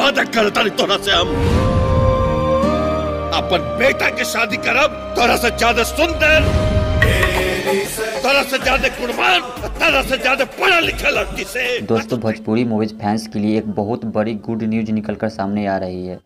वादा करता नहीं तोरा से हम अपन बेटा के शादी करब तोरा से ज्यादा सुंदर तोरा से ज्यादा कुर्बान तोरा से ज्यादा पढ़ा लिखा लड़की से दोस्तों भोजपुरी मूवीज फैंस के लिए एक बहुत बड़ी गुड न्यूज निकल कर सामने आ रही है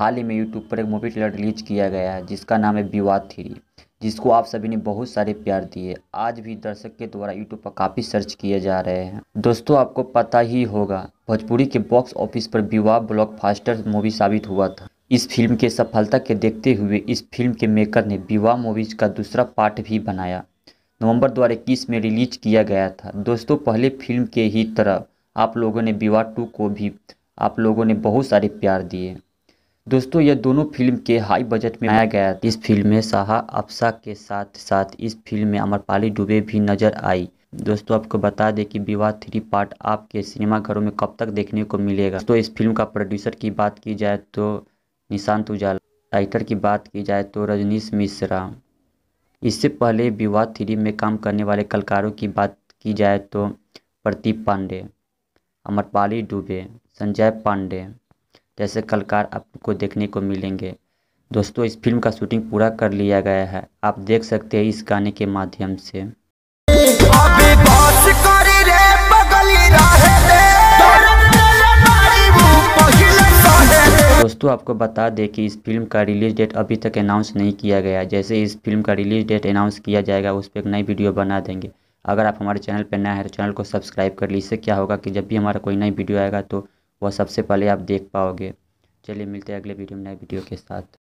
हाल ही में यूट्यूब पर एक मूवी ट्रेलर रिलीज किया गया है जिसका नाम है विवाद थ्री जिसको आप सभी ने बहुत सारे प्यार दिए आज भी दर्शक के द्वारा यूट्यूब पर काफ़ी सर्च किए जा रहे हैं दोस्तों आपको पता ही होगा भोजपुरी के बॉक्स ऑफिस पर विवाह ब्लॉक फास्टर मूवी साबित हुआ था इस फिल्म के सफलता के देखते हुए इस फिल्म के मेकर ने विवाह मूवीज का दूसरा पार्ट भी बनाया नवंबर दो इक्कीस में रिलीज किया गया था दोस्तों पहले फिल्म के ही तरह आप लोगों ने विवाह टू को भी आप लोगों ने बहुत सारे प्यार दिए दोस्तों यह दोनों फिल्म के हाई बजट में आया गया इस फिल्म में शाह अफसा के साथ साथ इस फिल्म में अमरपाली डुबे भी नजर आई दोस्तों आपको बता दें कि विवाह थ्री पार्ट आपके सिनेमाघरों में कब तक देखने को मिलेगा तो इस फिल्म का प्रोड्यूसर की बात की जाए तो निशांत उजाला राइटर की बात की जाए तो रजनीश मिश्रा इससे पहले विवाह थ्री में काम करने वाले कलाकारों की बात की जाए तो प्रदीप पांडे अमरपाली डूबे संजय पांडे जैसे कलाकार आपको देखने को मिलेंगे दोस्तों इस फिल्म का शूटिंग पूरा कर लिया गया है आप देख सकते हैं इस गाने के माध्यम से दोस्तों आपको बता दें कि इस फिल्म का रिलीज डेट अभी तक अनाउंस नहीं किया गया जैसे इस फिल्म का रिलीज डेट अनाउंस किया जाएगा उस पर एक नई वीडियो बना देंगे अगर आप हमारे चैनल पर नए हैं तो चैनल को सब्सक्राइब कर लीजिए इससे क्या होगा कि जब भी हमारा कोई नई वीडियो आएगा तो वह सबसे पहले आप देख पाओगे चलिए मिलते हैं अगले वीडियो में नए वीडियो के साथ